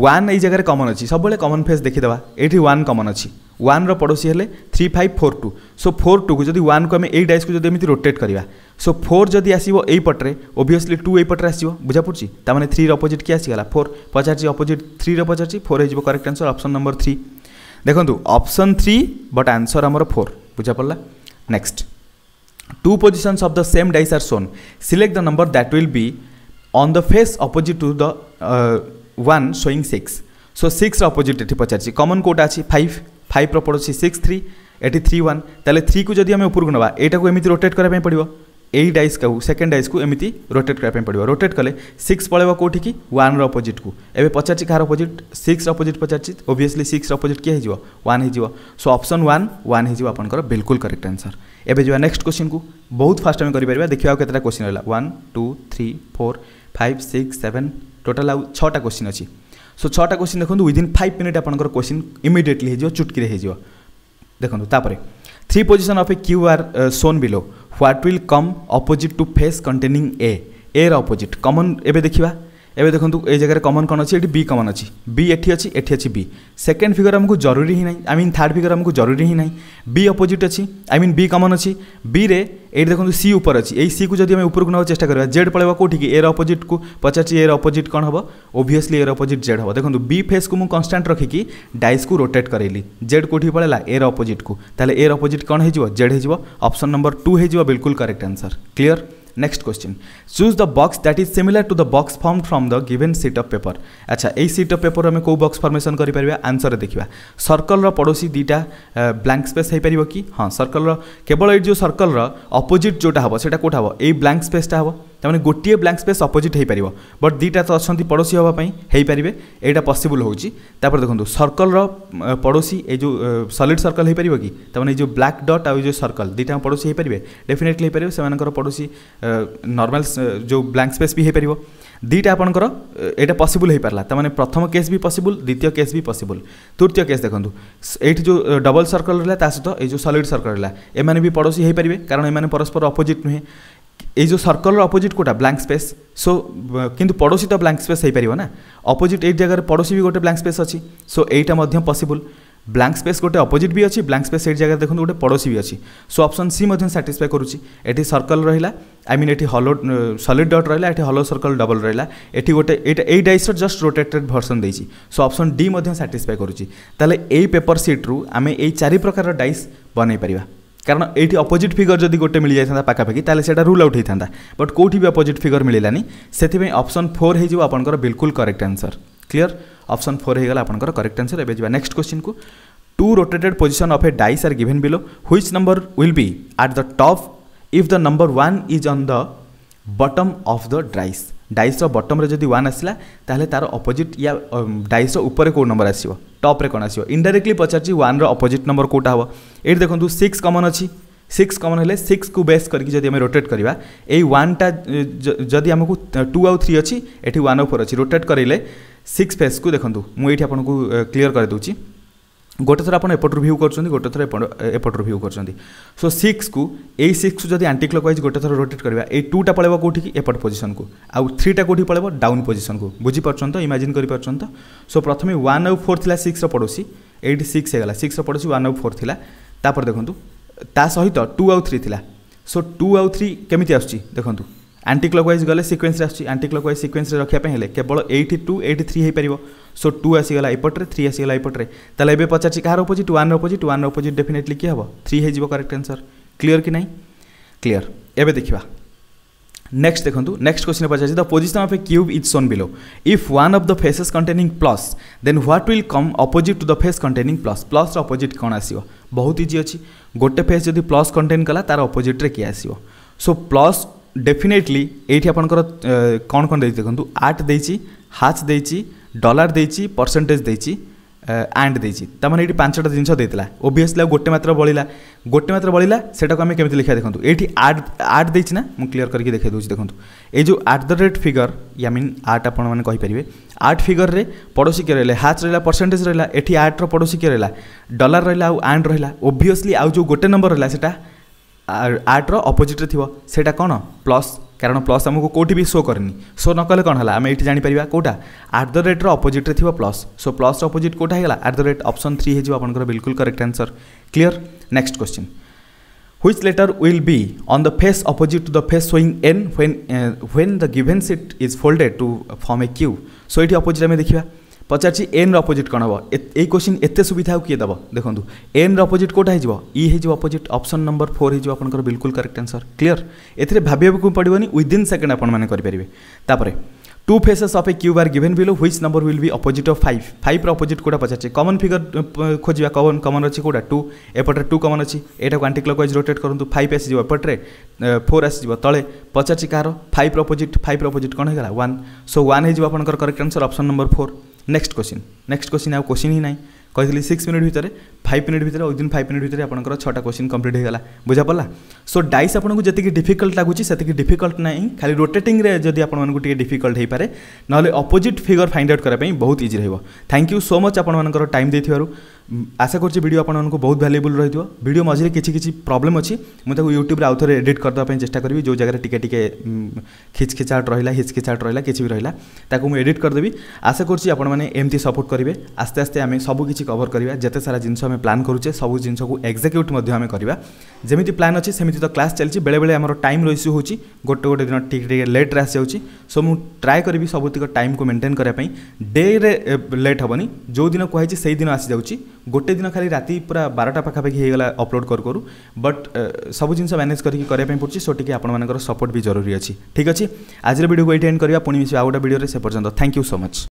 ওয়ান এই জায়গায় কমন অছি সবুলে কমন ফেস দেখিদেবা এইটি ওয়ান কমন অছি वन रोशी है three five four two so four two को जब वन को डाइस को रोटेट करवा सो फोर जदि आसपटे ओभीयसली टू ये आसो बुझा पड़ी तमें थ्री रपोजिट किए आसगला फोर पचार अपोजिट थ्री रचार फोर हो correct answer option number three देखो अप्सन थ्री बट आंसर आमर फोर बुझा पड़ा next two position of the same dice are shown select the number that will be on the face opposite to the one showing six so six opposite ये पचार common कौटा अच्छी five five पड़ोसी six three eight three one तेल three को जदि आम उपरक ना एमती रोटेट कराया पड़ो यही डाइस का सेकेंड डाइस को एमती रोटेट कराया पड़ो रोटेट कले सिक्स पलैब कौटी की वन रपोजिट को एवं पचार कार अपोजिट सिक्स अपोजिट पचार ओबियसली सिक्स अपोजिट किए हो वन हो सो अप्सन वन वन हो आपर बिल्कुल करेक्ट आंसर एवं जो नेक्स्ट क्वेश्चन को बहुत फास्ट आम कर देखा केतटा क्वेश्चन रहा one two three four five six seven total आउ छा क्वेश्चन अच्छी सो छटा क्वेश्चन देखते विदिन फाइव मिनिट आपर क्वेश्चन इमिडिएटली हो चुटकी हो देखो three position of a cube are shown below what will come opposite to face containing a a र अपोजिट कमन एवं देखा এবে দেখুন এই জায়গায় কমন কোণ অছি এটি বি কমন অছি বি এটি অছি এটি অছি বি সেকেন্ড ফিগর আমাকে জরুরি হি না আই মিন থার্ড ফিগর আমাকে জরুরি হি না বি অপোজিট অছি আই মিন বি কমন অছি বি রে এইটি দেখুন সি উপর অছি এই সি কু যদি আমি উপরকু নেওয়ার চেষ্টা করা জেড পড়াইবা কোটিকি এর অপোজিট কু পচারছি এর অপোজিট কোণ হব ওভিয়সলি এর অপোজিট জেড হব দেখুন বি ফেস কু কনস্টাট রখিকি ডাইস কু রোটেট করাইলি জেড কোটি পড়াইলা এর অপোজিট কু তাহলে এর অপোজিট কোণ হয়ে জেড হয়ে অপশন নম্বর টু হয়ে বিলকুল correct answer clear next question choose the box that is similar to the box form from the given sheet of paper আচ্ছা এই সিট অফ পেপর আমি কেউ বক্স ফর্মেসন করে আনসর দেখা সর্কলর পড়োশী দুইটা ব্লাঙ্ক স্পেস হয়ে পার কি হ্যাঁ সর্কলর কেবল এই যে সর্কলর অপোজিট যেটা হব সেটা কোটা হব এই ব্লাঙ্ক স্পেসটা হব ତାମାନେ ଗୋଟିଏ ବ୍ଲାଙ୍କ ସ୍ପେସ୍ ଅପୋଜିଟ୍ ହେଇପାରିବ ବଟ୍ ଦୁଇଟା ତ ଅଛନ୍ତି ପଡ଼ୋଶୀ ହେବା ପାଇଁ ହେଇପାରିବେ ଏଇଟା ପସିବୁଲ୍ ହେଉଛି ତାପରେ ଦେଖନ୍ତୁ ସର୍କଲ୍ର ପଡ଼ୋଶୀ ଏଇ ଯେଉଁ ସଲିଡ୍ ସର୍କଲ୍ ହେଇପାରିବ କି ତାମାନେ ଏଇ ଯେଉଁ ବ୍ଲାକ୍ ଡଟ୍ ଆଉ ଯେଉଁ ସର୍କଲ୍ ଦୁଇଟା ପଡ଼ୋଶୀ ହେଇପାରିବେ ଡେଫିନେଟଲି ହେଇପାରିବେ ସେମାନଙ୍କର ପଡ଼ୋଶୀ ନର୍ମାଲ ଯେଉଁ ବ୍ଲାଙ୍କ ସ୍ପେସ୍ ବି ହେଇପାରିବ ଦୁଇଟା ଆପଣଙ୍କର ଏଇଟା ପସିବୁଲ୍ ହେଇପାରିଲା ତାମାନେ ପ୍ରଥମ କେସ୍ ବି ପସିବୁଲ୍ ଦ୍ୱିତୀୟ କେସ୍ ବି ପସିବୁଲ୍ ତୃତୀୟ କେସ୍ ଦେଖନ୍ତୁ ଏଇଠି ଯେଉଁ ଡବଲ୍ ସର୍କଲ୍ ରହିଲା ତା ସହିତ ଏଇ ଯେଉଁ ସଲିଡ୍ ସର୍କଲ୍ ରହିଲା ଏମାନେ ବି ପଡ଼ୋଶୀ ହେଇପାରିବେ କାରଣ ଏମାନେ ପରସ୍ପର ଅପୋଜିଟ୍ ନୁହେଁ এই যে সর্কলর অপোজিট কোটা ব্ল্যাঙ্ক স্পেস সো কিন্তু পড়োশী তো ব্ল্যাঙ্ক স্পেস হয়ে না অপোজিট এই জায়গায় পড়োশী বি গোটে ব্ল্যাঙ্ক স্পেস অছি সো এইটা মধ্যে পসিবল ব্ল্যাঙ্ক স্পেস গোটে অপোজিট বি অছি ব্ল্যাঙ্ক স্পেস এই জায়গায় দেখুন গোটে পড়োশী বি অছি সো অপশন সি মধ্যে স্যাটিসফাই করুছি এটি সর্কল রহিলা আই মিন এটি হলো সলিড ডট রহিলা এটি হলো সর্কল ডবল রহিলা এটি গোটে এইটা এই ডাইসর জস্ট রোটেটেড ভর্সন দিয়েছি সো অপশন ডি মধ্যে স্যাটিসফাই করুছি তাহলে এই পেপর সিট্রু আমি এই চারি প্রকার ডাইস বনাই পারিবা কারণ এইটি অপোজিট ফিগর যদি গোটে মিলে যাই পাখাপাখি তাহলে সেটা রুল আউট হয়ে থাকে বট কোটি বি অপোজিট ফিগর মিলানি সেপাই অপশন ফোর হয়ে আপনার বিলকুল correct answer clear option four হয়ে গেল আপনার করেক্ট আনসর এবে যা নেক্সট কোশ্চিন কু two rotated position of a dice are given below which number will be at the top if the number one is on the bottom of the dice ডাইসর বটমরে যদি one আসলা তাহলে তার opposite ইয়া ডাইসর উপরে কেউ নম্বর আসব টপ্রে কোণ আসব ইনডাইরেক্টলি পচারছি ওয়ানর অপোজিট নম্বর কোটা হব এটি দেখুন সিক্স কমন অছি সিক্স কমন হলে সিক্স কু বেস করি যদি আমি রোটেট করা এই ওয়ানটা যদি আমি টু আউ থ্রি অছি এটি ওয়ান আউ ফোর অছি রোটেট করাইলে সিক্স ফেস কু দেখুন মু এইটি আপনার ক্লিয়ার করে দেছি ଗୋଟେ ଥର ଆପଣ ଏପଟରୁ ଭିୟୁ କରୁଛନ୍ତି ଗୋଟେ ଥର ଏପଟରୁ ଭିୟୁ କରୁଛନ୍ତି ସୋ ସିକ୍ସକୁ ଏଇ ସିକ୍ସକୁ ଯଦି ଆଣ୍ଟି କ୍ଲକ୍ ୱାଇଜ୍ ଗୋଟେ ଥର ରୋଟେଟ୍ କରିବା ଏଇ ଟୁଟା ପଳେଇବ କେଉଁଠିକି ଏପଟ ପୋଜିସନକୁ ଆଉ ଥ୍ରୀଟା କେଉଁଠି ପଳେଇବ ଡାଉନ୍ ପୋଜିସନକୁ ବୁଝିପାରୁଛନ୍ତି ତ ଇମାଜିନ୍ କରିପାରୁଛନ୍ତି ତ ସୋ ପ୍ରଥମେ ୱାନ୍ ଆଉ ଫୋର୍ ଥିଲା ସିକ୍ସର ପଡ଼ୋଶୀ ଏଇଠି ସିକ୍ସ ହେଇଗଲା ସିକ୍ସର ପଡ଼ୋଶୀ ୱାନ୍ ଆଉ ଫୋର୍ ଥିଲା ତାପରେ ଦେଖନ୍ତୁ ତା ସହିତ ଟୁ ଆଉ ଥ୍ରୀ ଥିଲା ସୋ ଟୁ ଆଉ ଥ୍ରୀ କେମିତି ଆସୁଛି ଦେଖନ୍ତୁ ଆଣ୍ଟି କ୍ଲକ୍ ୱାଇଜ୍ ଗଲେ ସିକ୍ୱେନ୍ସରେ ଆସୁଛି ଆଣ୍ଟି କ୍ଲକ୍ ୱାଇଜ୍ ସିକ୍ୱେନ୍ସରେ ରଖିବା ପାଇଁ ହେଲେ କେବଳ ଏଇଠି ଟୁ ଏଇଠି ଥ୍ରୀ ହେଇପାରିବ सो टू आसीगला एपटे थ्री आसीगला एपटे ताले एबे पचारछि कार अपोजिट 1 अपोजिट 1 अपोजिट डेफिनेटली कि हबो 3 हे करेक्ट आंसर क्लियर कि नहीं क्लीयर एबे देखा नेक्स्ट देखो नेक्स्ट क्वेश्चन पचार the position of a cube is shown below if one of the faces containing plus then what will come opposite to the face containing plus plus opposite कौन आस बहुत easy अच्छी गोटे face जब plus contain कला तार अपोजिट्रे किए आसो सो प्लस डेफिनेटली ये आप कौन कौन देखते आर्ट आठ देची हाच देची ডলার দিয়েছি পরসেন্টেজ দিয়েছি ଆଣ୍ଡ ଦେଇଛି ତାମାନେ ଏଠି ପାଞ୍ଚଟା ଜିନିଷ ଦେଇଥିଲା ଓଭିୟସ୍ଲି ଆଉ ଗୋଟେ ମାତ୍ର ବଳିଲା ଗୋଟେ ମାତ୍ର ବଳିଲା ସେଟାକୁ ଆମେ କେମିତି ଲେଖିବା ଦେଖନ୍ତୁ ଏଇଠି ଆଡ଼ ଆଡ଼ ଦେଇଛି ନା ମୁଁ କ୍ଲିଅର କରିକି ଦେଖାଇ ଦେଉଛି ଦେଖନ୍ତୁ ଏଇ ଯେଉଁ at the rate figure I mean at ଆପଣମାନେ କହିପାରିବେ ଆର୍ଟ ଫିଗରରେ ପଡ଼ୋଶୀ କିଏ ରହିଲେ ହ୍ୟାଚ୍ ରହିଲା ପରସେଣ୍ଟେଜ୍ ରହିଲା ଏଠି ଆର୍ଟର ପଡ଼ୋଶୀ କିଏ ରହିଲା ଡଲାର ରହିଲା ଆଉ ଆଣ୍ଡ ରହିଲା ଓଭିୟସ୍ଲି ଆଉ ଯେଉଁ ଗୋଟେ ନମ୍ବର ରହିଲା ସେଟା ଆର୍ଟର ଅପୋଜିଟ୍ରେ ଥିବ ସେଇଟା କ'ଣ ପ୍ଲସ୍ କାରଣ ପ୍ଲସ୍ ଆମକୁ କେଉଁଠି ବି ଶୋ କରିନି ଶୋ ନ କଲେ କ'ଣ ହେଲା ଆମେ ଏଇଠି ଜାଣିପାରିବା କେଉଁଟା ଆଟ୍ ଦ ରେଟ୍ର ଅପୋଜିଟ୍ରେ ଥିବ ପ୍ଲସ୍ ସୋ ପ୍ଲସ୍ର ଅପୋଜିଟ୍ କେଉଁଟା ହେଇଗଲା at the rate option three ହେଇଯିବ ଆପଣଙ୍କର ବିଲକୁଲ correct answer clear next question which letter will be on the face opposite to the face showing n when uh, when the given sheet is folded to form a q so it opposite ଆମେ ଦେଖିବା ପଚାରିଛି ଏନ୍ର opposite କ'ଣ ହେବ ଏଇ question ଏତେ ସୁବିଧା ଆଉ କିଏ ଦେବ ଦେଖନ୍ତୁ ଏନ୍ର ଅପୋଜିଟ୍ କେଉଁଟା ହେଇଯିବ ଇ ହେଇଯିବ ଅପୋଜିଟ୍ ଅପସନ୍ ନମ୍ବର ଫୋର୍ ହେଇଯିବ ଆପଣଙ୍କର ବିଲକୁଲ କରେକ୍ଟ ଆନ୍ସର୍ କ୍ଲିଅର ଏଥିରେ ଭାବିବାକୁ ପଡ଼ିବନି ୱିଦିନ୍ ସେକେଣ୍ଡ ଆପଣମାନେ କରିପାରିବେ ତାପରେ two faces of a cube are given below which number will be opposite of five five opposite कोटा पचारे कमन फिगर खोजा कमन कमन अच्छे कौटा टू एपटे टू कमन अच्छी एटा को आंटिक्लक वाइज रोटेट करूँ फाइव आसीज एपटे फोर आसीज तले पचारे कहार फाइव अपोजिट फाइव अपोजिट कौन होगा वन सो वन हो correct answer option number four next question next question आउ क्वेश्चन ही नाई কয়খলি 6 মিনিট ভিতর 5 মিনিট ভিতর অদিন 5 মিনিট ভিতর আপনকৰ 6 টা কোৱেশ্চন কমপ্লিট হৈ গ'লা বুজা পল্লা সো ডাইছ আপনক জতে কি ডিফিকাল্ট লাগুচি সেতে কি ডিফিকাল্ট নাই খালি ৰোটেটিং ৰে যদি আপনমানক টিকে ডিফিকাল্ট হৈ পৰে নহলে অপোজিট ফিગર ফাইন্ড আউট কৰা বাই বহুত ইজি ৰহিব থ্যাংক ইউ সো মাচ আপনমানকৰ টাইম দি থিয়ৰু आशा गर्छु भिडियो आउँछ बहुत भ्यालुएबल रह्यो भिडियो मझिर कि प्रोब्लम अछि म यूट्यूब आउ थे एडिट गरिदेवाई चेष्टा करी जो जगह टिके टिके खिचखिचाट रहिला हिचखिचाट रहिला किसी रहिला रहा म एडिट गरिदेबि आशा गर्छु आउने सपोर्ट गरे आस्ते आस्ते आम सबकि कवर गरेको जते सारा जिनस प्लां प्लान् सब सबै जिनिसको एक्जाक्युट आम जमि प्लान् अझ सेमि त क्लास चलती बेले बेले आम टाइम इस्यु हुन्छ गोटे गोटे दिन टे लेट्रे आसिन्छ सो म ट्राए गरी सबुतिक को मेन्टेन गरेको डे लेट हेनी जो दिन कुहि सही दिन आसिन्छ ଗୋଟେ ଦିନ ଖାଲି ରାତି ପୁରା ବାରଟା ପାଖାପାଖି ହେଇଗଲା ଅପଲୋଡ଼ କରୁ କରୁ ବଟ୍ ସବୁ ଜିନିଷ ମ୍ୟାନେଜ୍ କରିକି କରିବା ପାଇଁ ପଡ଼ୁଛି ସୋ ଟିକେ ଆପଣମାନଙ୍କର ସପୋର୍ଟ ବି ଜରୁରୀ ଅଛି ଠିକ୍ ଅଛି ଆଜିର ଭିଡ଼ିଓକୁ ଏଇଠି ଏଣ୍ଡ କରିବା ପୁଣି ମିଶିବା ଆଉ ଗୋଟେ ଭିଡ଼ିଓରେ ସେ ପର୍ଯ୍ୟନ୍ତ ଥ୍ୟାଙ୍କ ୟୁ ସୋ ମଚ୍